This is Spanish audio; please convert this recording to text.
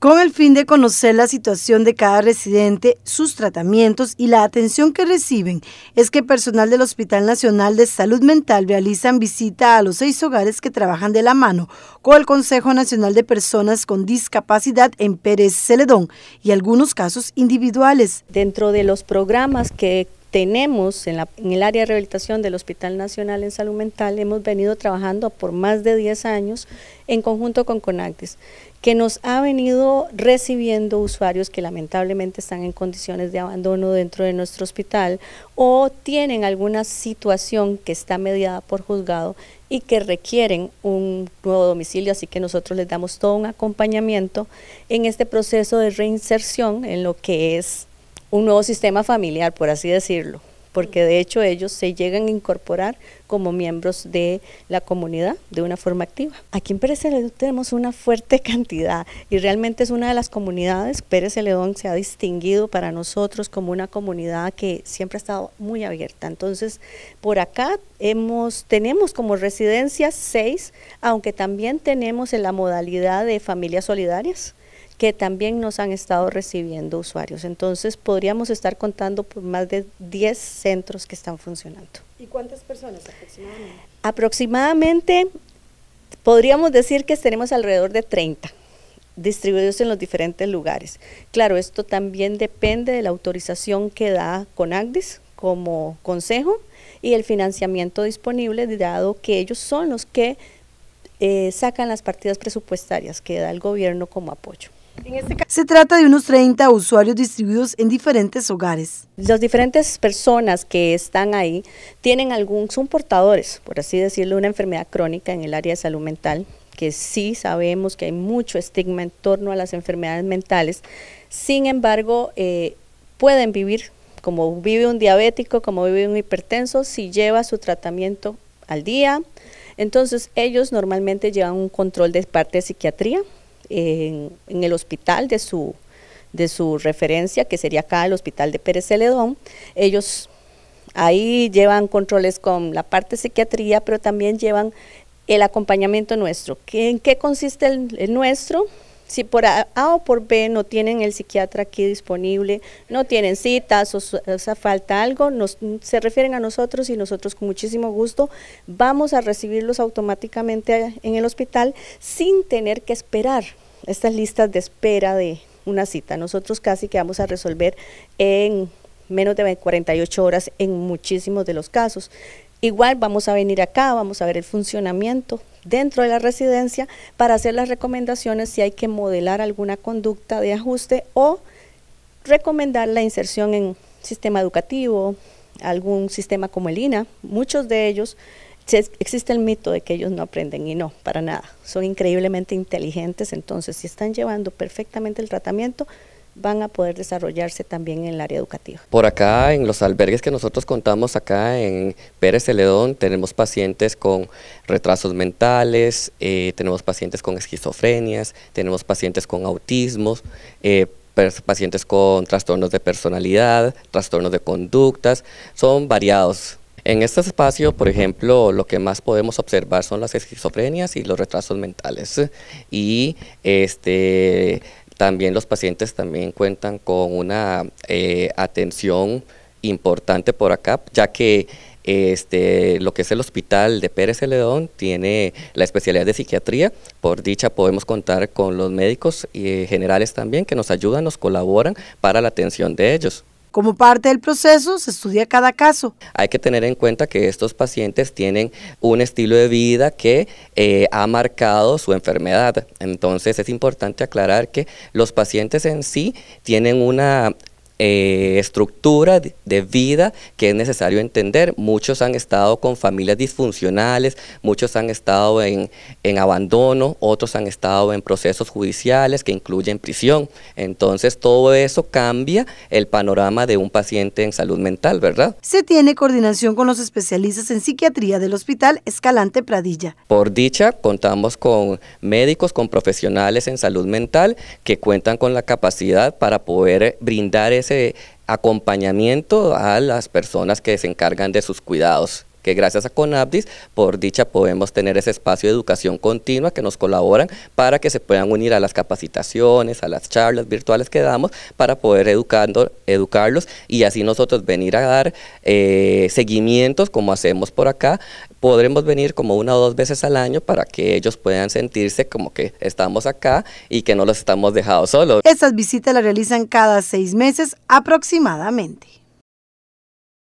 con el fin de conocer la situación de cada residente, sus tratamientos y la atención que reciben, es que personal del Hospital Nacional de Salud Mental realizan visita a los seis hogares que trabajan de la mano con el Consejo Nacional de Personas con Discapacidad en Pérez Celedón y algunos casos individuales. Dentro de los programas que tenemos en, el área de rehabilitación del Hospital Nacional en Salud Mental, hemos venido trabajando por más de 10 años en conjunto con CONACTIS, que nos ha venido recibiendo usuarios que lamentablemente están en condiciones de abandono dentro de nuestro hospital o tienen alguna situación que está mediada por juzgado y que requieren un nuevo domicilio, así que nosotros les damos todo un acompañamiento en este proceso de reinserción en lo que es un nuevo sistema familiar, por así decirlo, porque de hecho ellos se llegan a incorporar como miembros de la comunidad de una forma activa. Aquí en Pérez Celedón tenemos una fuerte cantidad y realmente es una de las comunidades. Pérez Celedón se ha distinguido para nosotros como una comunidad que siempre ha estado muy abierta. Entonces, por acá hemos, tenemos como residencias seis, aunque también tenemos en la modalidad de familias solidarias que también nos han estado recibiendo usuarios. Entonces podríamos estar contando por más de 10 centros que están funcionando. ¿Y cuántas personas aproximadamente? Aproximadamente podríamos decir que tenemos alrededor de 30 distribuidos en los diferentes lugares. Claro, esto también depende de la autorización que da CONACDIS como consejo y el financiamiento disponible, dado que ellos son los que eh, sacan las partidas presupuestarias que da el gobierno como apoyo. Este Se trata de unos 30 usuarios distribuidos en diferentes hogares. Las diferentes personas que están ahí tienen algún, son portadores, por así decirlo, una enfermedad crónica en el área de salud mental, que sí sabemos que hay mucho estigma en torno a las enfermedades mentales. Sin embargo, eh, pueden vivir como vive un diabético, como vive un hipertenso, si lleva su tratamiento al día. Entonces ellos normalmente llevan un control de parte de psiquiatría, en, el hospital de su, de su referencia, que sería acá el hospital de Pérez Celedón. Ellos ahí llevan controles con la parte de psiquiatría, pero también llevan el acompañamiento nuestro. ¿En qué consiste el nuestro? si por a, o por B no tienen el psiquiatra aquí disponible, no tienen citas o, o falta algo, nos, se refieren a nosotros y nosotros con muchísimo gusto vamos a recibirlos automáticamente en el hospital sin tener que esperar estas listas de espera de una cita. Nosotros casi que vamos a resolver en menos de 48 horas en muchísimos de los casos. Igual vamos a venir acá, vamos a ver el funcionamiento dentro de la residencia para hacer las recomendaciones si hay que modelar alguna conducta de ajuste o recomendar la inserción en sistema educativo, algún sistema como el INA. Muchos de ellos, existe el mito de que ellos no aprenden y no, para nada. Son increíblemente inteligentes, entonces si están llevando perfectamente el tratamiento, van a poder desarrollarse también en el área educativa. Por acá, en los albergues que nosotros contamos acá en Pérez Celedón, tenemos pacientes con retrasos mentales, eh, tenemos pacientes con esquizofrenias, tenemos pacientes con autismos, eh, pacientes con trastornos de personalidad, trastornos de conductas, son variados. En este espacio, por ejemplo, lo que más podemos observar son las esquizofrenias y los retrasos mentales. Y este también los pacientes también cuentan con una eh, atención importante por acá, ya que este, lo que es el hospital de Pérez Celedón tiene la especialidad de psiquiatría. Por dicha podemos contar con los médicos eh, generales también que nos ayudan, nos colaboran para la atención de ellos. Como parte del proceso se estudia cada caso. Hay que tener en cuenta que estos pacientes tienen un estilo de vida que eh, ha marcado su enfermedad. Entonces es importante aclarar que los pacientes en sí tienen una eh, estructura de vida que es necesario entender. Muchos han estado con familias disfuncionales, muchos han estado en, en abandono, otros han estado en procesos judiciales que incluyen prisión. Entonces todo eso cambia el panorama de un paciente en salud mental, ¿verdad? Se tiene coordinación con los especialistas en psiquiatría del Hospital Escalante Pradilla. Por dicha, contamos con médicos, con profesionales en salud mental que cuentan con la capacidad para poder brindar ese acompañamiento a las personas que se encargan de sus cuidados que gracias a CONAPDIS, por dicha, podemos tener ese espacio de educación continua que nos colaboran para que se puedan unir a las capacitaciones, a las charlas virtuales que damos para poder educando, educarlos y así nosotros venir a dar eh, seguimientos como hacemos por acá. Podremos venir como una o dos veces al año para que ellos puedan sentirse como que estamos acá y que no los estamos dejando solos. Estas visitas las realizan cada seis meses aproximadamente.